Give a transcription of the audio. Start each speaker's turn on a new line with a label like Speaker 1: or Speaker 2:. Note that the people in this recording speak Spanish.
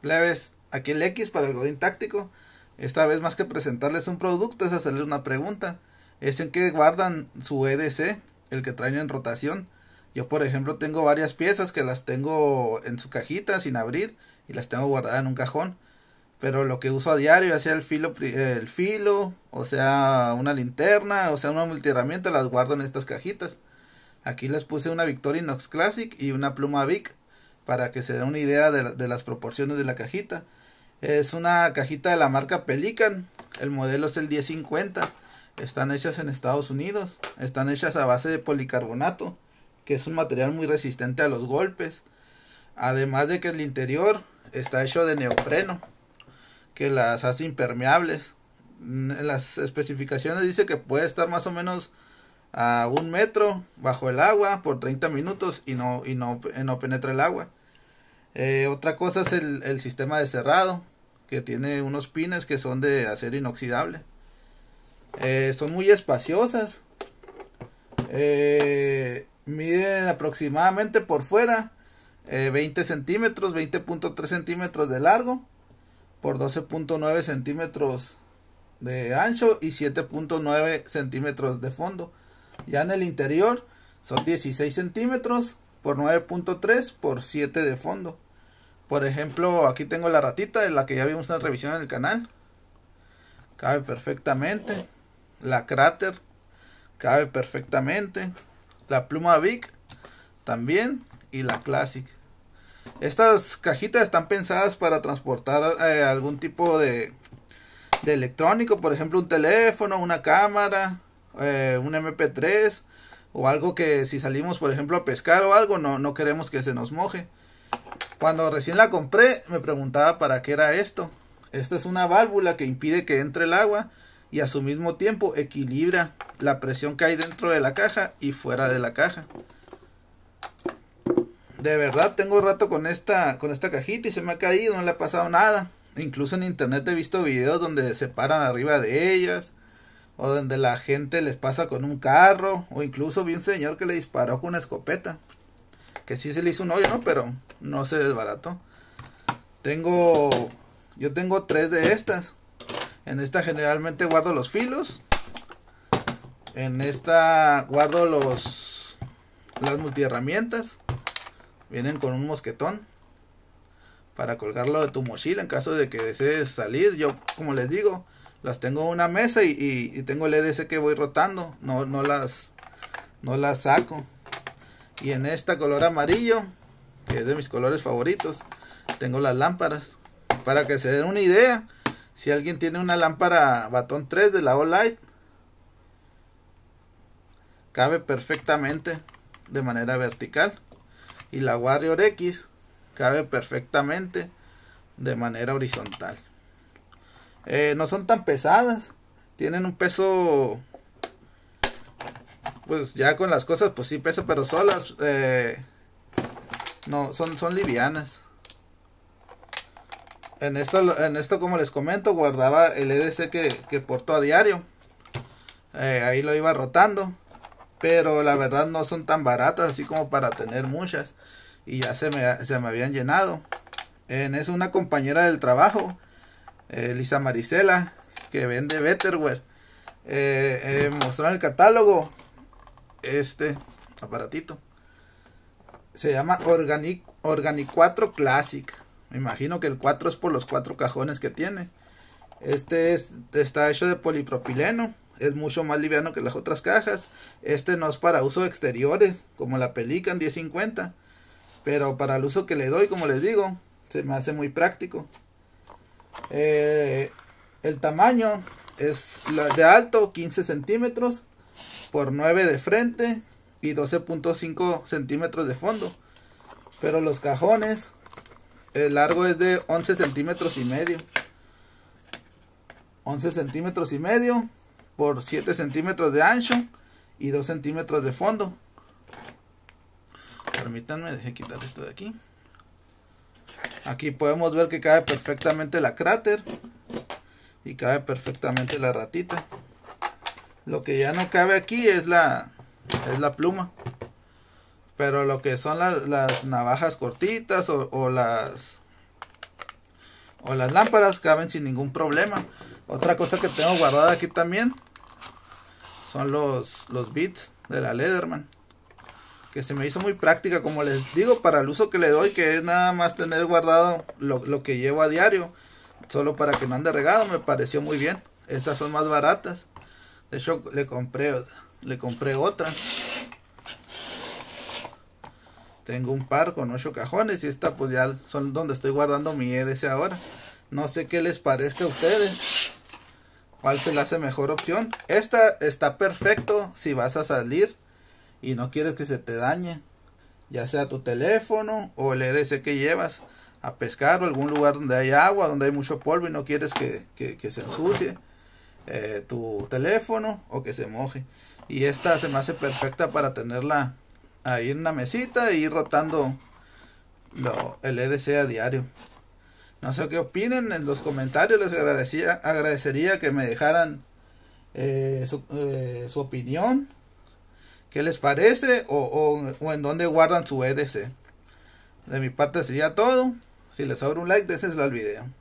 Speaker 1: Plebes, aquí el X para el Godín Táctico. Esta vez más que presentarles un producto es hacerles una pregunta. Es en qué guardan su EDC, el que traen en rotación. Yo por ejemplo tengo varias piezas que las tengo en su cajita sin abrir y las tengo guardadas en un cajón. Pero lo que uso a diario, ya sea el filo, el filo, o sea una linterna, o sea una multiherramienta, las guardo en estas cajitas. Aquí les puse una Victorinox Classic y una pluma Vic para que se den una idea de, las proporciones de la cajita. Es una cajita de la marca Pelican, el modelo es el 1050. Están hechas en Estados Unidos, están hechas a base de policarbonato, que es un material muy resistente a los golpes. Además de que el interior está hecho de neopreno, que las hace impermeables. Mm, las especificaciones dice que puede estar más o menos a un metro bajo el agua por 30 minutos y no, y no, no penetra el agua. Eh, otra cosa es el, sistema de cerrado, que tiene unos pines que son de acero inoxidable. Eh, son muy espaciosas. Eh, miden aproximadamente por fuera 20 centímetros, 20.3 centímetros de largo, por 12.9 centímetros de ancho y 7.9 centímetros de fondo. Ya en el interior son 16 centímetros por 9.3 por 7 de fondo. Por ejemplo, aquí tengo la ratita de la que ya vimos una revisión en el canal. Cabe perfectamente. La cráter cabe perfectamente. La pluma Big también. Y la Classic. Estas cajitas están pensadas para transportar eh, algún tipo de, de electrónico. Por ejemplo, un teléfono, una cámara, eh, un MP3 o algo que si salimos, por ejemplo, a pescar o algo, no, no queremos que se nos moje. Cuando recién la compré, me preguntaba para qué era esto. Esta es una válvula que impide que entre el agua y a su mismo tiempo equilibra la presión que hay dentro de la caja y fuera de la caja. De verdad, tengo rato con esta, con esta cajita y se me ha caído, no le ha pasado nada. Incluso en internet he visto videos donde se paran arriba de ellas o donde la gente les pasa con un carro, o incluso vi un señor que le disparó con una escopeta, que sí se le hizo un hoyo, ¿no? Pero no se desbarató. Tengo, yo tengo tres de estas. En esta generalmente guardo los filos. En esta guardo los las multiherramientas. Vienen con un mosquetón para colgarlo de tu mochila en caso de que desees salir. Yo, como les digo, las tengo en una mesa y, tengo el EDC que voy rotando, no, no, las, no las saco. Y en esta color amarillo, que es de mis colores favoritos, tengo las lámparas. Para que se den una idea, si alguien tiene una lámpara batón 3 de la light cabe perfectamente de manera vertical. Y la Warrior X cabe perfectamente de manera horizontal. Eh, no son tan pesadas. Tienen un peso. Pues ya con las cosas, pues sí peso, pero solas. Eh, no, son, son livianas. En esto, en esto, como les comento, guardaba el EDC que, que porto a diario. Eh, ahí lo iba rotando. Pero la verdad no son tan baratas, así como para tener muchas. Y ya se me, se me habían llenado. En es una compañera del trabajo eh, Lisa Marisela, que vende Betterware. Eh, eh, mostraron el catálogo. Este aparatito. Se llama Organic, Organic 4 Classic. Me imagino que el 4 es por los 4 cajones que tiene. Este está hecho de polipropileno. Es mucho más liviano que las otras cajas. Este no es para uso exteriores, como la Pelican 1050. Pero para el uso que le doy, como les digo, se me hace muy práctico. Eh, el tamaño es de alto 15 centímetros por 9 de frente y 12.5 centímetros de fondo. Pero los cajones, el largo es de 11 centímetros y medio. 11 centímetros y medio por 7 centímetros de ancho y 2 centímetros de fondo. Permítanme, deje quitar esto de aquí. Aquí podemos ver que cabe perfectamente la cráter. Y cabe perfectamente la ratita. Lo que ya no cabe aquí es la, la pluma. Pero lo que son las, navajas cortitas o, las o las lámparas caben sin ningún problema. Otra cosa que tengo guardada aquí también son los, los bits de la Leatherman que se me hizo muy práctica, como les digo, para el uso que le doy, que es nada más tener guardado lo, que llevo a diario, solo para que no ande regado, me pareció muy bien. Estas son más baratas. De hecho, le compré, le compré otra. Tengo un par con ocho cajones y esta pues ya son donde estoy guardando mi EDC ahora. No sé qué les parezca a ustedes. ¿Cuál se le hace mejor opción? Esta está perfecto si vas a salir y no quieres que se te dañe, ya sea tu teléfono o el EDC que llevas a pescar o algún lugar donde hay agua, donde hay mucho polvo y no quieres que, se ensucie eh, tu teléfono o que se moje. Y esta se me hace perfecta para tenerla ahí en una mesita y ir rotando lo, el EDC a diario. No sé qué opinen en los comentarios. Les agradecería que me dejaran eh, su, eh, su opinión qué les parece o, o, en dónde guardan su EDC. De mi parte sería todo. Si les abro un like, déselo al video.